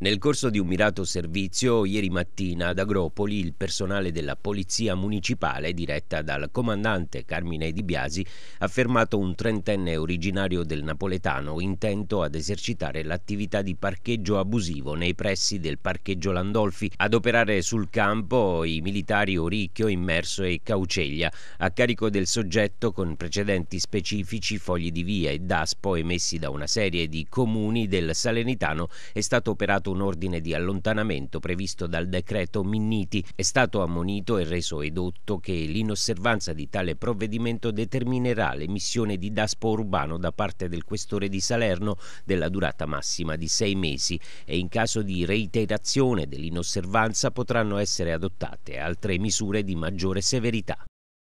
Nel corso di un mirato servizio, ieri mattina ad Agropoli, il personale della Polizia Municipale, diretta dal comandante Carmine Di Biasi, ha fermato un trentenne originario del Napoletano intento ad esercitare l'attività di parcheggio abusivo nei pressi del parcheggio Landolfi. Ad operare sul campo i militari Oricchio, Immerso e Cauceglia, a carico del soggetto con precedenti specifici fogli di via e daspo emessi da una serie di comuni del Salernitano, è stato operato violato un ordine di allontanamento previsto dal decreto Minniti. È stato ammonito e reso edotto che l'inosservanza di tale provvedimento determinerà l'emissione di daspo urbano da parte del questore di Salerno della durata massima di sei mesi e in caso di reiterazione dell'inosservanza potranno essere adottate altre misure di maggiore severità.